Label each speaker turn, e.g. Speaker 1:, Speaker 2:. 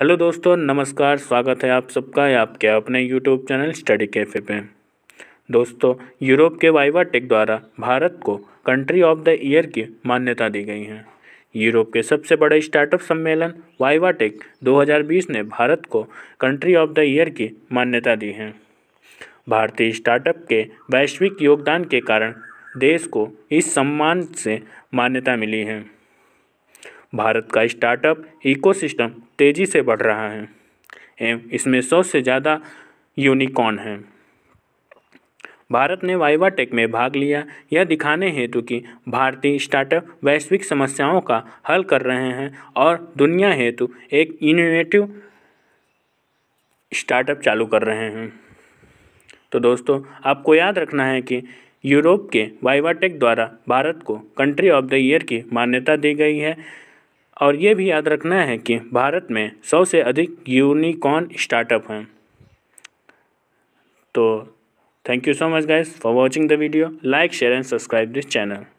Speaker 1: hello दोस्तों नमस्कार स्वागत है आप सबका आपके अपने यूट्यूब चैनल स्टडी कैफे पे दोस्तों यूरोप के वाइवा टेक द्वारा भारत को कंट्री ऑफ द ईयर की मान्यता दी गई है यूरोप के सबसे बड़े स्टार्टअप सम्मेलन वाइवा टेक 2020 ने भारत को कंट्री ऑफ द ईयर की मान्यता दी है भारतीय स्टार्टअप के वैश्विक योगदान के कारण देश को इस सम्मान से मान्यता मिली है भारत का स्टार्टअप इकोसिस्टम तेज़ी से बढ़ रहा है एवं इसमें सौ से ज़्यादा यूनिकॉर्न हैं भारत ने वाइवा टेक में भाग लिया यह दिखाने हेतु कि भारतीय स्टार्टअप वैश्विक समस्याओं का हल कर रहे हैं और दुनिया हेतु एक इनोवेटिव स्टार्टअप चालू कर रहे हैं तो दोस्तों आपको याद रखना है कि यूरोप के टेक द्वारा भारत को कंट्री ऑफ द ईयर की मान्यता दी गई है और ये भी याद रखना है कि भारत में सौ से अधिक यूनिकॉर्न स्टार्टअप हैं तो thank you so much guys for watching the video like share and subscribe this channel